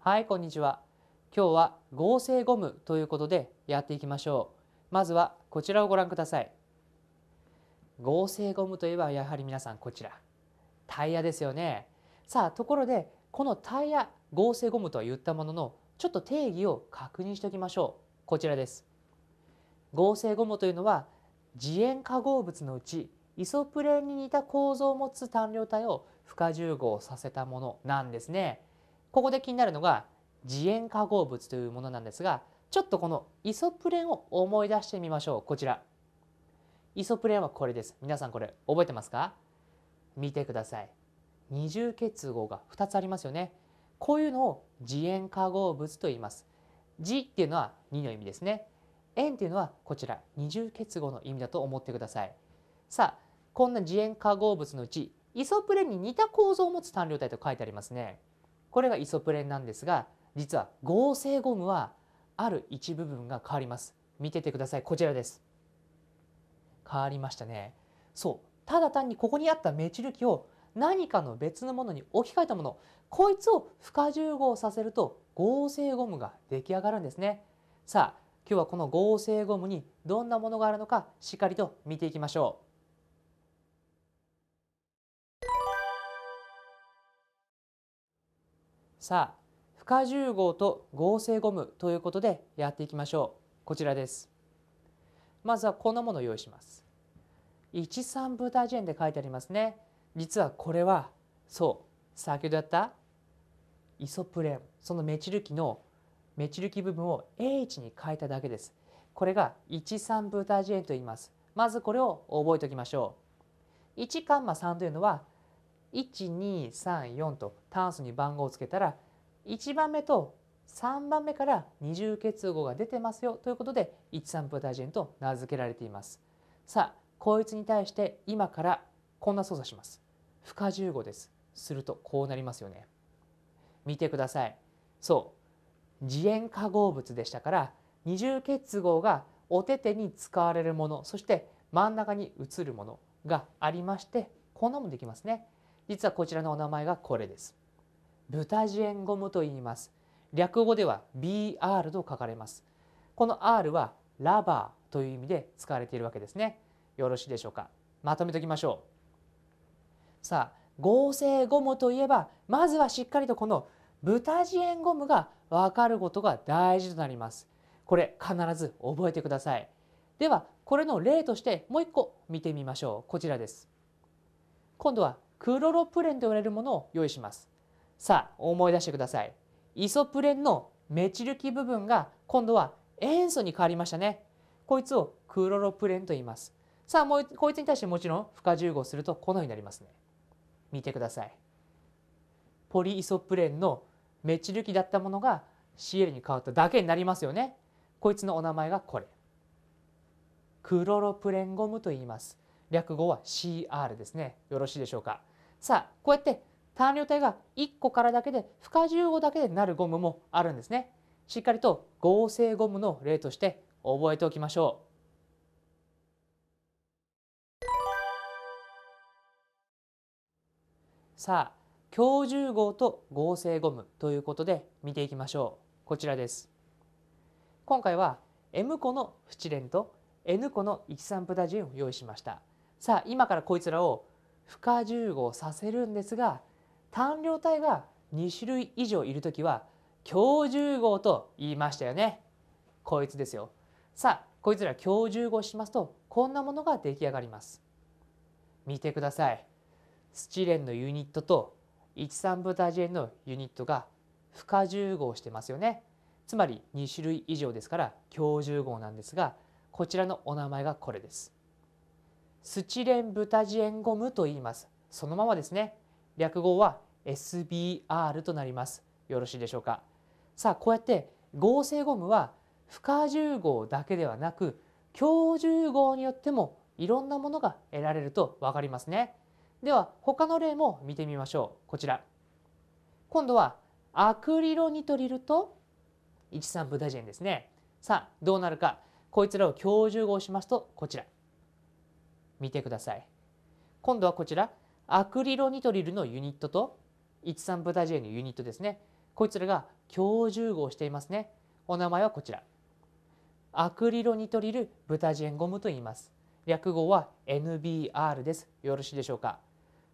はいこんにちは今日は合成ゴムということでやっていきましょうまずはこちらをご覧ください合成ゴムといえばやはり皆さんこちらタイヤですよねさあところでこのタイヤ合成ゴムとは言ったもののちょっと定義を確認しておきましょうこちらです合成ゴムというのは次塩化合物のうちイソプレンに似た構造を持つ単量体を不可重合させたものなんですねここで気になるのが次塩化合物というものなんですがちょっとこのイソプレンを思い出してみましょうこちらイソプレンはこれです皆さんこれ覚えてますか見てください二重結合が2つありますよねこういうのを次塩化合物と言います次っていうのは2の意味ですね塩っていうのはこちら二重結合の意味だと思ってくださいさあこんな次塩化合物のうちイソプレンに似た構造を持つ単量体と書いてありますねこれがイソプレンなんですが実は合成ゴムはある一部分が変わります見ててくださいこちらです変わりましたねそうただ単にここにあったメチル基を何かの別のものに置き換えたものこいつを不可重合させると合成ゴムが出来上がるんですねさあ今日はこの合成ゴムにどんなものがあるのかしっかりと見ていきましょうさあ不可重合と合成ゴムということでやっていきましょうこちらですまずはこんなものを用意します1 3ブタジェンで書いてありますね実はこれはそう先ほどやったイソプレンそのメチル基のメチル基部分を H に変えただけですこれが1 3ブタジェンと言いますまずこれを覚えておきましょう1カンマ3というのは1234と炭素に番号をつけたら1番目と3番目から二重結合が出てますよということで一三プロタジェンと名付けられていますさあこいつに対して今からこんな操作します不可重合ですするとこうなりますよね見てくださいそう次元化合物でしたから二重結合がお手手に使われるものそして真ん中に移るものがありましてこんなもんできますね実はこちらのお名前がこれです。ブタジエンゴムと言います。略語では BR と書かれます。この R はラバーという意味で使われているわけですね。よろしいでしょうか。まとめておきましょう。さあ、合成ゴムといえば、まずはしっかりとこのブタジエンゴムがわかることが大事となります。これ必ず覚えてください。では、これの例としてもう一個見てみましょう。こちらです。今度はクロロプレンと呼ばれるものを用意しますさあ思い出してくださいイソプレンのメチル基部分が今度は塩素に変わりましたねこいつをクロロプレンと言いますさあもうこいつに対してもちろん負荷重合するとこのようになりますね見てくださいポリイソプレンのメチル基だったものが CL に変わっただけになりますよねこいつのお名前がこれクロロプレンゴムと言います略語は CR ですねよろしいでしょうかさあこうやって単量体が1個からだけで不可重語だけでなるゴムもあるんですねしっかりと合成ゴムの例として覚えておきましょうさあ強重合と合成ゴムということで見ていきましょうこちらです今回は M 個のフチレンと N 個のイキサンプダジンを用意しましたさあ今からこいつらを負荷重合させるんですが単量体が2種類以上いる時は強重合と言いましたよね。こいつですよ。さあこいつら強重合しますとこんなものが出来上がります。見てください。スチレンのユニットと13ブタジェンのユニットが負荷重合してますよね。つまり2種類以上ですから強重合なんですがこちらのお名前がこれです。スチレンブタジエンゴムと言います。そのままですね。略語は SBR となります。よろしいでしょうか。さあ、こうやって合成ゴムは不可重合だけではなく、強重合によってもいろんなものが得られるとわかりますね。では、他の例も見てみましょう。こちら。今度はアクリロニトリルと一3ブタジエンですね。さあ、どうなるか。こいつらを強重合しますと、こちら。見てください。今度はこちら、アクリロニトリルのユニットと、13ブタジェのユニットですね。こいつらが共重合していますね。お名前はこちら。アクリロニトリルブタジェンゴムと言います。略語は NBR です。よろしいでしょうか。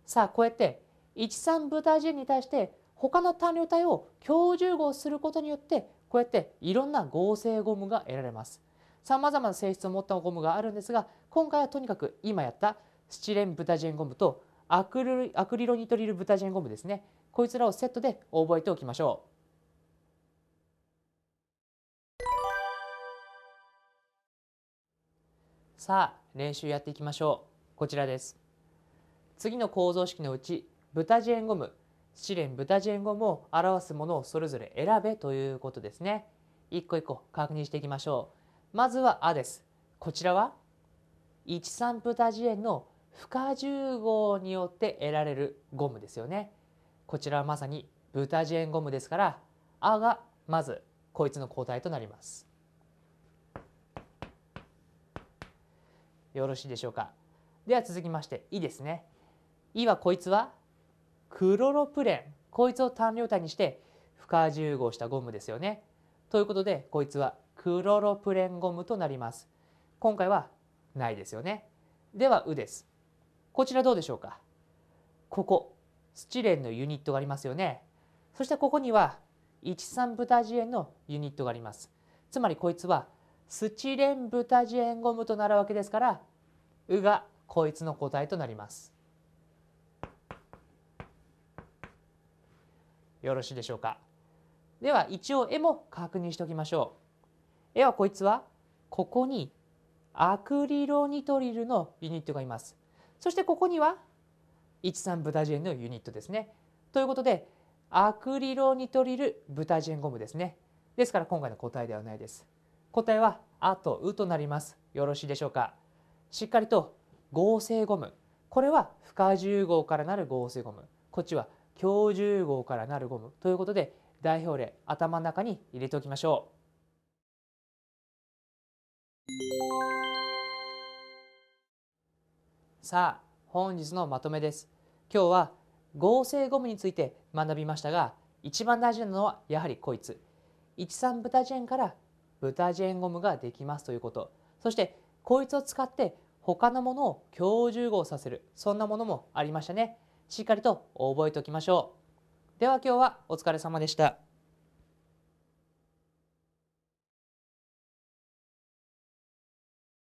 さあ、こうやって13ブタジェンに対して他の単量体を共重合することによってこうやっていろんな合成ゴムが得られます。さまざまな性質を持ったゴムがあるんですが今回はとにかく今やったスチレンブタジェンゴムとアクルアクリロニトリルブタジェンゴムですねこいつらをセットで覚えておきましょう。さあ練習やっていきましょうこちらです次の構造式のうちブタジェンゴム試練ブタジェンゴムを表すものをそれぞれ選べということですね一個一個確認していきましょうまずはあです。こちらは一三プタジエンの不可重合によって得られるゴムですよね。こちらはまさにブタジエンゴムですから、あがまずこいつの抗体となります。よろしいでしょうか。では続きましてイですね。イはこいつはクロロプレン。こいつを単量体にして不可重合したゴムですよね。ということでこいつはクロロプレンゴムとなります。今回はないですよね。では、ウです。こちらどうでしょうかここ、スチレンのユニットがありますよね。そしてここには、一3ブタジエンのユニットがあります。つまりこいつは、スチレンブタジエンゴムとなるわけですから、ウがこいつの答えとなります。よろしいでしょうか。では一応絵も確認しておきましょう。ではこいつはここにアクリロニトリルのユニットがいます。そしてここには13ブタジェンのユニットですね。ということでアクリロニトリルブタジェンゴムですね。ですから今回の答えではないです。答えはあとうとなります。よろしいでしょうか。しっかりと合成ゴム。これは不可重合からなる合成ゴム。こっちは強重合からなるゴムということで代表例頭の中に入れておきましょう。さあ本日のまとめです今日は合成ゴムについて学びましたが一番大事なのはやはりこいつ13ブタジェンからブタジェンゴムができますということそしてこいつを使って他のものを強重合させるそんなものもありましたねしっかりと覚えておきましょうでは今日はお疲れ様でした